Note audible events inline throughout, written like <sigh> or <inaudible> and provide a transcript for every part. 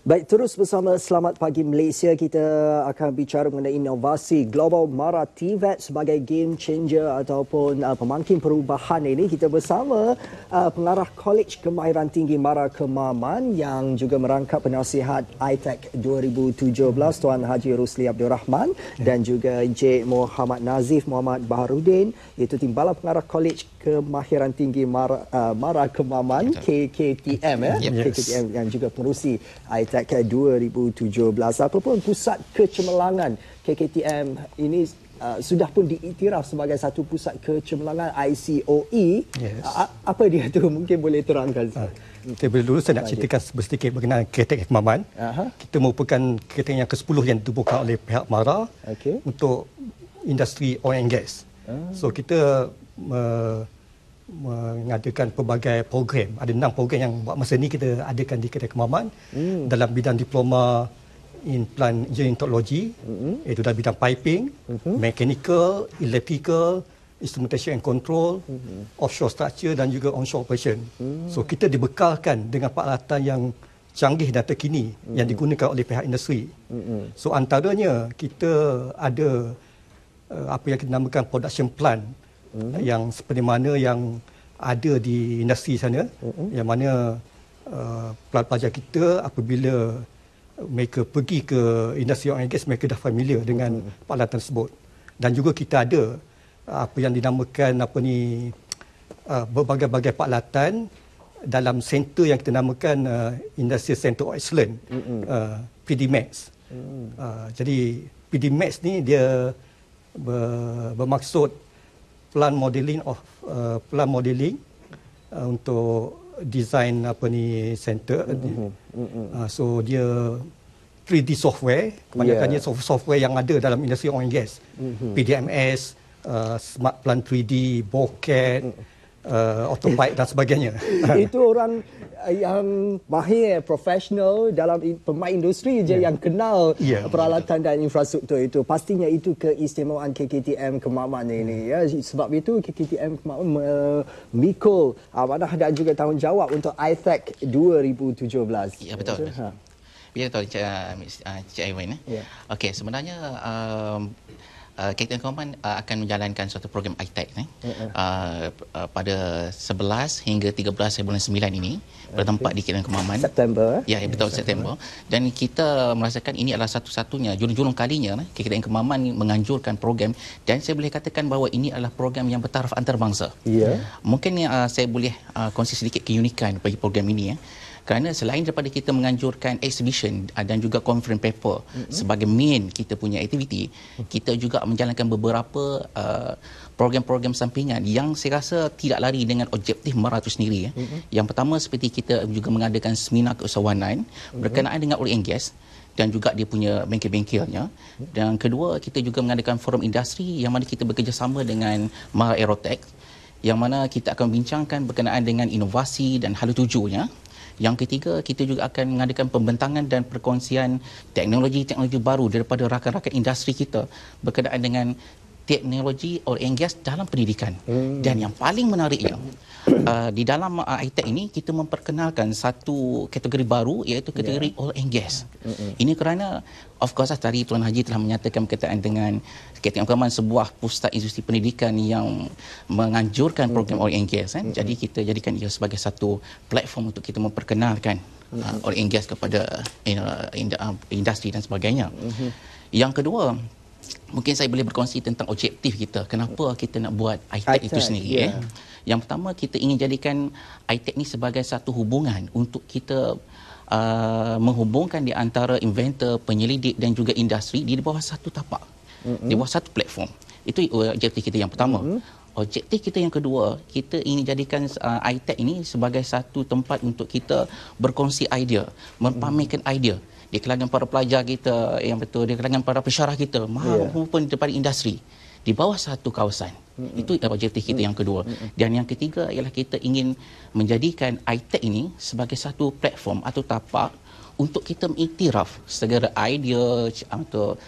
Baik, terus bersama Selamat Pagi Malaysia. Kita akan bicara mengenai inovasi Global Mara TVET sebagai game changer ataupun uh, pemangkin perubahan ini. Kita bersama uh, pengarah College Kemahiran Tinggi Mara Kemaman yang juga merangkap penasihat ITEC 2017, Tuan Haji Rusli Abdul Rahman dan juga Encik Muhammad Nazif Muhammad Baharudin iaitu Timbalan Pengarah College Kemahiran Tinggi Mara, uh, Mara Kemaman, KKTM, eh? Ya. yes. KKTM yang juga pengurusi ITEC tak kira 2017 apa pun pusat kecemerlangan KKTM ini Uh, sudah pun diiktiraf sebagai satu pusat kecemerlangan ICOE. Yes. Uh, apa dia tu? <laughs> Mungkin boleh terangkan. Uh, ah, okay, boleh dulu saya nak ceritakan sedikit berkenaan kereta kemaman. Uh-huh. Kita merupakan kereta yang ke-10 yang dibuka oleh pihak MARA okay. untuk industri oil and gas. Uh. So kita uh, mengadakan pelbagai program. Ada enam program yang buat masa ini kita adakan di Kedai Kemaman hmm. dalam bidang diploma in plant engineering technology hmm. iaitu dalam bidang piping, hmm. mechanical, electrical, instrumentation and control, hmm. offshore structure dan juga onshore operation. Hmm. So kita dibekalkan dengan peralatan yang canggih dan terkini hmm. yang digunakan oleh pihak industri. Hmm. So antaranya kita ada uh, apa yang kita namakan production plant -hmm. yang seperti mana yang ada di industri sana mm -hmm. yang mana uh, pelajar kita apabila mereka pergi ke industri oil and gas mereka dah familiar dengan mm -hmm. peralatan tersebut dan juga kita ada uh, apa yang dinamakan apa ni uh, berbagai-bagai peralatan dalam center yang kita namakan uh, industrial center of excellence mm -hmm. uh, PDMax mm -hmm. uh, jadi PDMax ni dia bermaksud plan modeling of uh, plan modeling uh, untuk design apa ni center mm-hmm. mm-hmm. uh, so dia 3D software kebanyakannya yeah. software yang ada dalam industri oil and gas mm-hmm. PDMS uh, smart plan 3D bokeh mm-hmm uh, autobike dan sebagainya. <laughs> Itu orang yang mahir, profesional dalam pemain industri je yeah. yang kenal yeah. Ya, peralatan dan infrastruktur itu. Pastinya itu keistimewaan KKTM kemamannya ini. Ya. Sebab itu KKTM kemaman memikul amanah dan juga tanggungjawab untuk ITEC 2017. Ya, betul. Ya, Biar tahu Encik Aiman. sebenarnya um, uh, Kapten Komen uh, akan menjalankan suatu program ITEC eh, uh uh, pada 11 hingga 13 bulan 9 ini bertempat di Kedah Kemaman. September. Eh? Ya, ya betul September. Dan kita merasakan ini adalah satu-satunya jurung-jurung kalinya eh, Kedah Kemaman menganjurkan program dan saya boleh katakan bahawa ini adalah program yang bertaraf antarabangsa. Ya. Mungkin uh, saya boleh uh, kongsi sedikit keunikan bagi program ini eh kerana selain daripada kita menganjurkan exhibition ah, dan juga conference paper mm-hmm. sebagai main kita punya aktiviti kita juga menjalankan beberapa uh, program-program sampingan yang saya rasa tidak lari dengan objektif meratus sendiri Mm-hmm. Yang pertama seperti kita juga mengadakan seminar keusahawanan mm-hmm. berkenaan dengan oil and dan juga dia punya bengkel-bengkelnya. Dan kedua, kita juga mengadakan forum industri yang mana kita bekerjasama dengan Mara Aerotech yang mana kita akan bincangkan berkenaan dengan inovasi dan hal tujuannya yang ketiga, kita juga akan mengadakan pembentangan dan perkongsian teknologi-teknologi baru daripada rakan-rakan industri kita berkenaan dengan teknologi or engias dalam pendidikan hmm. dan yang paling menariknya uh, di dalam uh, ITEC ini kita memperkenalkan satu kategori baru iaitu kategori yeah. all engias hmm. ini kerana of course tadi Tuan Haji telah menyatakan berkaitan dengan ketengahkan sebuah pusat industri pendidikan yang menganjurkan hmm. program mm-hmm. all engias kan? mm-hmm. jadi kita jadikan ia sebagai satu platform untuk kita memperkenalkan mm-hmm. uh, all hmm. engias kepada uh, uh, uh, industri dan sebagainya mm-hmm. yang kedua mungkin saya boleh berkongsi tentang objektif kita kenapa kita nak buat iTech itu sendiri yeah. eh yang pertama kita ingin jadikan iTech ini sebagai satu hubungan untuk kita uh, menghubungkan di antara inventor penyelidik dan juga industri di bawah satu tapak mm-hmm. di bawah satu platform itu objektif kita yang pertama mm-hmm. objektif kita yang kedua kita ingin jadikan uh, iTech ini sebagai satu tempat untuk kita berkongsi idea mempamerkan mm-hmm. idea di kalangan para pelajar kita yang betul di kalangan para pensyarah kita maupun yeah. daripada industri di bawah satu kawasan mm-hmm. itu objektif kita yang kedua mm-hmm. dan yang ketiga ialah kita ingin menjadikan iTech ini sebagai satu platform atau tapak untuk kita mengiktiraf segala idea atau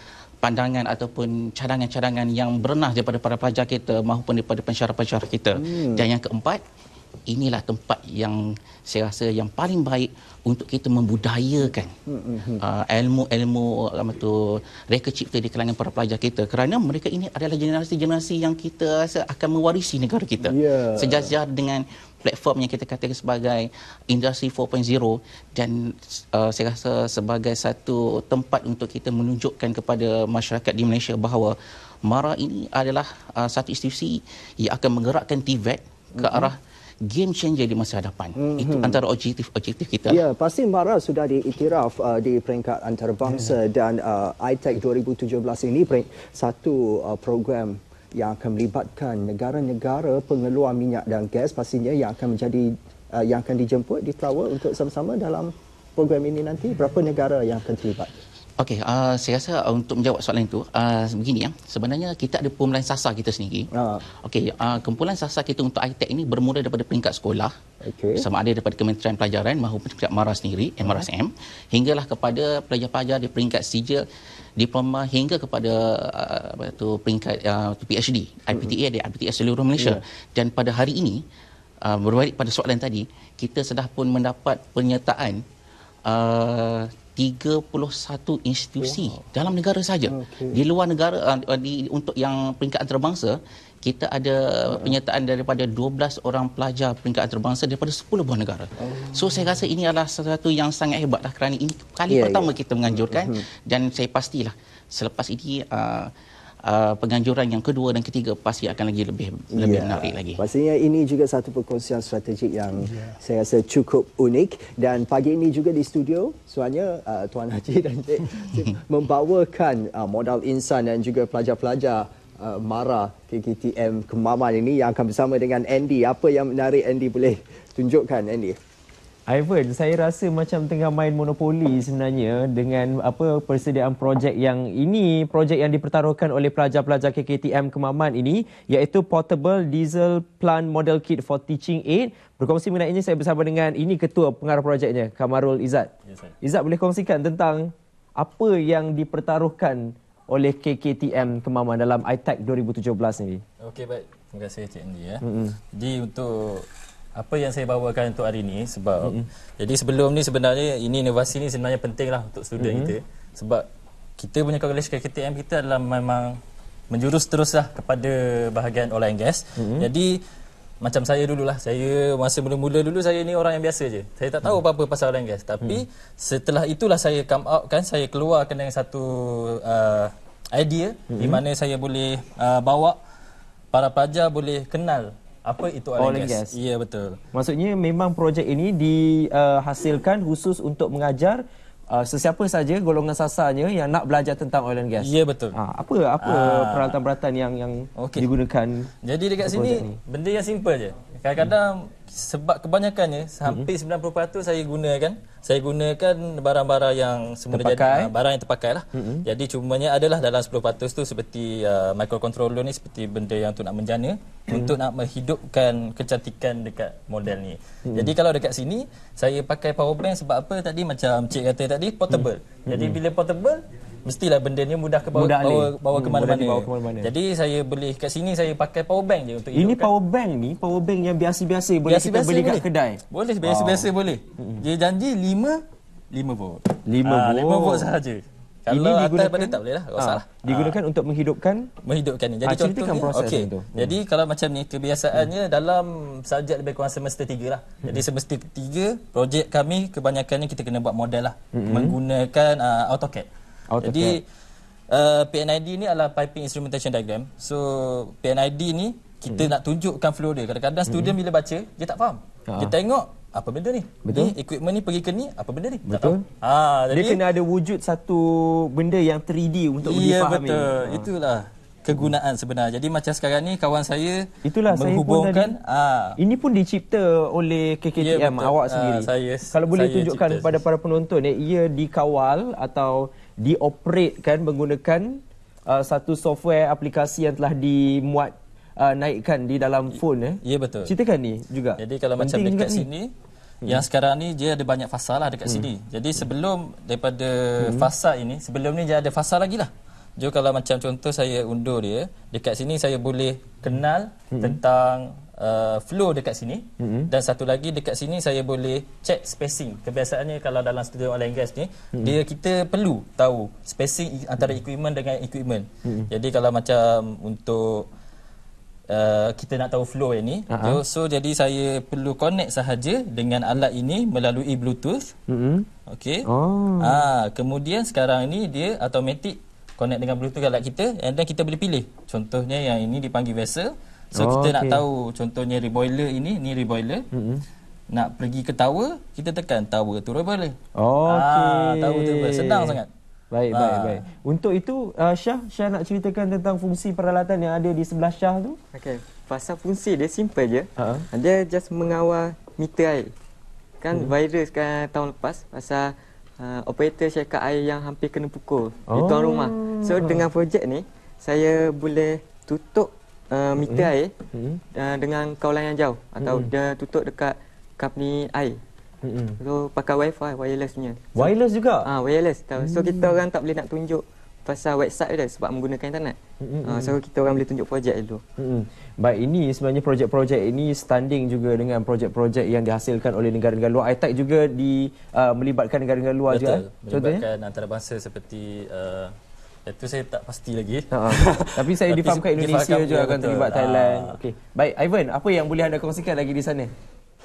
pandangan ataupun cadangan-cadangan yang bernas daripada para pelajar kita maupun daripada pensyarah-pensyarah kita mm. dan yang keempat inilah tempat yang saya rasa yang paling baik untuk kita membudayakan mm-hmm. uh, ilmu-ilmu apa tu reka cipta di kalangan para pelajar kita kerana mereka ini adalah generasi-generasi yang kita rasa akan mewarisi negara kita yeah. sejajar dengan platform yang kita katakan sebagai industri 4.0 dan uh, saya rasa sebagai satu tempat untuk kita menunjukkan kepada masyarakat di Malaysia bahawa MARA ini adalah uh, satu institusi yang akan menggerakkan TVET e ke mm-hmm. arah mm-hmm game changer di masa hadapan. Mm-hmm. Itu hmm. antara objektif-objektif kita. Ya, pasti Mara sudah diiktiraf uh, di peringkat antarabangsa yeah. Hmm. dan uh, ITEC 2017 ini satu uh, program yang akan melibatkan negara-negara pengeluar minyak dan gas pastinya yang akan menjadi uh, yang akan dijemput di Tarawa untuk sama-sama dalam program ini nanti berapa negara yang akan terlibat? Okey, uh, saya rasa uh, untuk menjawab soalan itu, uh, begini ya. Sebenarnya kita ada kumpulan sasa kita sendiri. Uh. Okey, uh, kumpulan sasa kita untuk ITEC ini bermula daripada peringkat sekolah. Okay. Sama ada daripada Kementerian Pelajaran maupun peringkat MARA sendiri, ah. MRSM. Uh. Hinggalah kepada pelajar-pelajar di peringkat sijil, diploma hingga kepada uh, tu, peringkat uh, PhD. Hmm. IPTA e ada IPTA e seluruh Malaysia. Yeah. Dan pada hari ini, uh, berbalik pada soalan tadi, kita sudah pun mendapat pernyataan. uh, 31 institusi wow. dalam negara saja. Okay. Di luar negara uh, di untuk yang peringkat antarabangsa kita ada penyertaan daripada 12 orang pelajar peringkat antarabangsa daripada 10 buah negara. Oh. So saya rasa ini adalah sesuatu yang sangat hebat dah kerana ini kali yeah, pertama yeah. kita menganjurkan mm-hmm. dan saya pastilah selepas ini uh, Uh, penganjuran yang kedua dan ketiga pasti akan lagi lebih lebih yeah. menarik lagi. Pastinya ini juga satu perkongsian strategik yang yeah. saya rasa cukup unik dan pagi ini juga di studio soalnya uh, Tuan Haji <laughs> dan Cik membawakan uh, modal insan dan juga pelajar-pelajar uh, MARA KKTM Kemaman ini yang akan bersama dengan Andy. Apa yang menarik Andy boleh tunjukkan Andy? Ivan, saya rasa macam tengah main monopoli sebenarnya dengan apa persediaan projek yang ini, projek yang dipertaruhkan oleh pelajar-pelajar KKTM Kemaman ini iaitu Portable Diesel Plant Model Kit for Teaching Aid. Berkongsi mengenai ini, saya bersama dengan ini ketua pengarah projeknya, Kamarul Izzat. Yes, Izzat, boleh kongsikan tentang apa yang dipertaruhkan oleh KKTM Kemaman dalam ITAC 2017 ini? Okey, baik. Terima kasih Cik Andy. Ya. Mm-hmm. Jadi untuk apa yang saya bawakan untuk hari ini sebab mm-hmm. jadi sebelum ni sebenarnya ini inovasi ni sebenarnya lah untuk student mm-hmm. kita sebab kita punya college KKTM kita adalah memang menjurus terus lah kepada bahagian oil and gas. Mm-hmm. Jadi macam saya dulu lah saya masa mula-mula dulu saya ni orang yang biasa je. Saya tak tahu mm. apa-apa pasal oil and gas tapi mm. setelah itulah saya come out kan saya keluarkan dengan satu uh, idea mm-hmm. di mana saya boleh uh, bawa para pelajar boleh kenal apa itu oil, oil and gas? gas? Ya betul. Maksudnya memang projek ini dihasilkan uh, khusus untuk mengajar uh, sesiapa saja golongan sasarnya yang nak belajar tentang oil and gas. Ya betul. Uh, apa apa uh, peralatan-peralatan yang yang okay. digunakan? Jadi dekat sini ini? benda yang simple je. Kadang-kadang hmm sebab kebanyakannya hampir mm-hmm. 90% saya gunakan saya gunakan barang-barang yang semula jadi ah, barang yang terpakai lah. Mm-hmm. Jadi cumanya adalah dalam 10% tu seperti uh, microcontroller ni seperti benda yang tu nak menjana mm-hmm. untuk nak menghidupkan kecantikan dekat model ni. Mm-hmm. Jadi kalau dekat sini saya pakai power bank sebab apa tadi macam cik kata tadi portable. Mm-hmm. Jadi bila portable mestilah benda ni mudah ke bawa mudah bawa, bawa ke mana-mana. Bawa mana-mana. Jadi saya beli kat sini saya pakai power bank je untuk Ini power bank ni, power bank yang biasa-biasa boleh biasa-biasa kita beli boleh. kat kedai. Boleh biasa-biasa wow. boleh. Hmm. Dia janji 5 5 volt. 5 ah, volt. 5 volt sahaja. Kalau ini digunakan pada tak boleh lah, tak salah. Ah, digunakan aa. Ah. untuk menghidupkan menghidupkan ni. Jadi contohkan proses okay. itu. Hmm. Jadi kalau macam ni kebiasaannya hmm. dalam subjek lebih kurang semester tiga lah. Hmm. Jadi semester tiga projek kami kebanyakannya kita kena buat model lah hmm. menggunakan uh, AutoCAD. Out oh, Jadi uh, eh, PNID ni adalah piping instrumentation diagram. So PNID ni kita hmm. nak tunjukkan flow dia. Kadang-kadang student hmm. bila baca dia tak faham. Ha. Dia ah. tengok apa benda ni? Betul. Ni equipment ni pergi ke ni, apa benda ni? Betul. Ha, jadi dia kena ada wujud satu benda yang 3D untuk boleh fahami. Ya, betul. Ha. Itulah kegunaan sebenarnya. Jadi macam sekarang ni kawan saya itulah menghubungkan saya pun tadi, ah. ini pun dicipta oleh KKTM ya, awak ah, sendiri. saya, Kalau boleh saya tunjukkan kepada para penonton eh, ia dikawal atau dioperate kan menggunakan uh, satu software aplikasi yang telah dimuat Uh, naikkan di dalam ya, phone eh. Ya betul. Ceritakan ni juga. Jadi kalau Penting macam dekat sini ni. Hmm. yang sekarang ni dia ada banyak fasa lah dekat hmm. sini. Jadi sebelum daripada hmm. fasa ini sebelum ni dia ada fasa lagi lah. Jo kalau macam contoh saya undur dia, dekat sini saya boleh kenal mm-hmm. tentang uh, flow dekat sini mm-hmm. dan satu lagi dekat sini saya boleh check spacing. Kebiasaannya kalau dalam studio oil gas ni, mm-hmm. dia kita perlu tahu spacing antara equipment dengan equipment. Mm-hmm. Jadi kalau macam untuk Uh, kita nak tahu flow yang ni uh-huh. so, so jadi saya perlu connect sahaja dengan alat ini melalui bluetooth mm-hmm. okay oh. uh, kemudian sekarang ni dia automatic connect dengan bluetooth galak kita and then kita boleh pilih contohnya yang ini dipanggil vessel so oh, kita okay. nak tahu contohnya reboiler ini ni reboiler mm-hmm. nak pergi ke tower kita tekan tower tu reboiler oh, okey ah, tower tu reboiler. senang sangat baik ah. baik baik untuk itu uh, Syah Syah nak ceritakan tentang fungsi peralatan yang ada di sebelah Syah tu okey pasal fungsi dia simple je uh-huh. dia just mengawal meter air kan uh virus kan tahun lepas pasal uh, operator syarikat air yang hampir kena pukul oh. di tuan oh. rumah. So dengan projek ni saya boleh tutup uh, meter hmm. air mm. uh, dengan kawalan yang jauh atau mm. dia tutup dekat company air. Mm-hmm. So pakai wifi wirelessnya. So, wireless juga? Ah uh, wireless. So kita hmm. orang tak boleh nak tunjuk pasal website dah sebab menggunakan internet. Mm-hmm. Uh, so kita orang boleh tunjuk projek dulu. Mm-hmm. Baik ini sebenarnya projek-projek ini standing juga dengan projek-projek yang dihasilkan oleh negara-negara luar. ITAC e juga di uh, melibatkan negara-negara luar eh? Betul. juga. Melibatkan Contohnya? antarabangsa seperti uh, itu saya tak pasti lagi. Ha, ha. <laughs> Tapi saya difahamkan Indonesia juga akan terlibat ah. Thailand. Okey. Baik, Ivan, apa yang boleh anda kongsikan lagi di sana?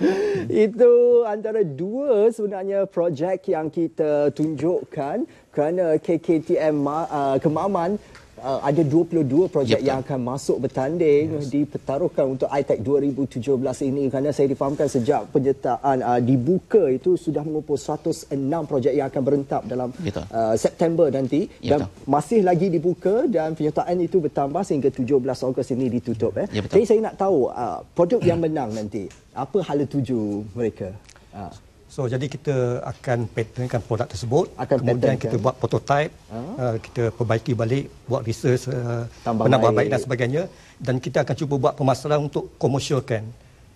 <laughs> Itu antara dua sebenarnya projek yang kita tunjukkan kerana KKTM uh, Kemaman uh, ada 22 projek yang akan masuk bertanding yes. pertarungan untuk ITech 2017 ini kerana saya difahamkan sejak penyertaan uh, dibuka itu sudah mengumpul 106 projek yang akan berentap dalam uh, September nanti yep, ya, dan tak. masih lagi dibuka dan penyertaan itu bertambah sehingga 17 Ogos ini ditutup eh. Yep, ya, Jadi saya nak tahu uh, produk yang menang nanti apa hala tuju mereka? Uh. So jadi kita akan patentkan produk tersebut, akan kemudian patentkan. kita buat prototype, uh-huh. Ha? uh, kita perbaiki balik, buat research, uh, penambah baik dan sebagainya, dan kita akan cuba buat pemasaran untuk komersialkan.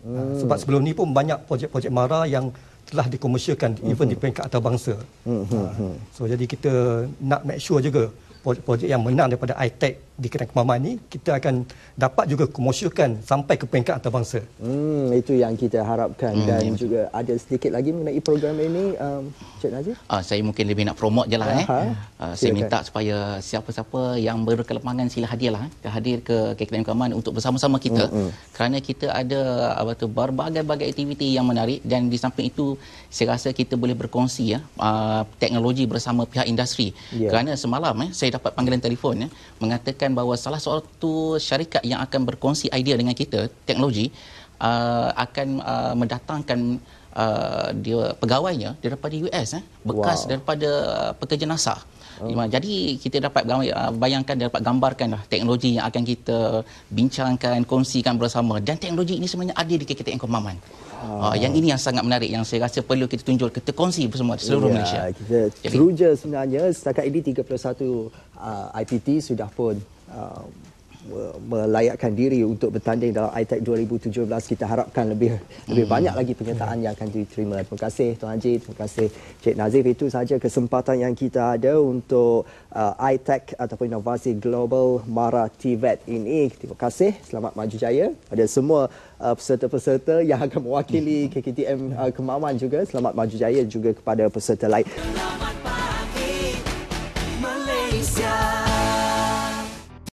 Uh, hmm. Uh, sebab sebelum ni pun banyak projek-projek mara yang telah dikomersialkan, uh-huh. even hmm. di peringkat antarabangsa. Uh-huh. Hmm, hmm, uh, so jadi kita nak make sure juga projek-projek yang menang daripada iTech di kedai kemahaman ini, kita akan dapat juga kemosyukan sampai ke peringkat antarabangsa. Hmm, itu yang kita harapkan hmm, dan ya, juga betul. ada sedikit lagi mengenai program ini, um, Cik Najib? Uh, ah, saya mungkin lebih nak promote je lah. Eh. Uh, saya okay. minta supaya siapa-siapa yang berkelemangan sila hadirlah, eh. hadir ke kedai kemahaman untuk bersama-sama kita. Hmm, hmm. Kerana kita ada apa berbagai-bagai aktiviti yang menarik dan di samping itu, saya rasa kita boleh berkongsi ya, uh, teknologi bersama pihak industri. Yeah. Kerana semalam eh, saya dapat panggilan telefon eh, mengatakan mengatakan bahawa salah satu syarikat yang akan berkongsi idea dengan kita teknologi uh, akan uh, mendatangkan uh, dia pegawainya daripada US eh bekas wow. daripada uh, pekerja NASA. Oh. Jadi kita dapat uh, bayangkan dapat gambarkan lah teknologi yang akan kita bincangkan kongsikan bersama dan teknologi ini sebenarnya ada di KKTN Kemaman. Oh. yang ini yang sangat menarik yang saya rasa perlu kita tunjuk kita kongsi bersama seluruh yeah. Malaysia. Kita teruja sebenarnya setakat ini 31 uh, IPT sudah pun Um, melayakkan diri untuk bertanding dalam ITEC 2017 kita harapkan lebih lebih hmm. banyak lagi penyertaan yang akan diterima. Terima kasih Tuan Haji, terima kasih Cik Nazif. Itu saja kesempatan yang kita ada untuk uh, ITEC ataupun Inovasi Global Mara TVET e ini. Terima kasih. Selamat maju jaya pada semua uh, peserta-peserta yang akan mewakili <laughs> KKTM uh, Kemaman juga. Selamat maju jaya juga kepada peserta lain. Selamat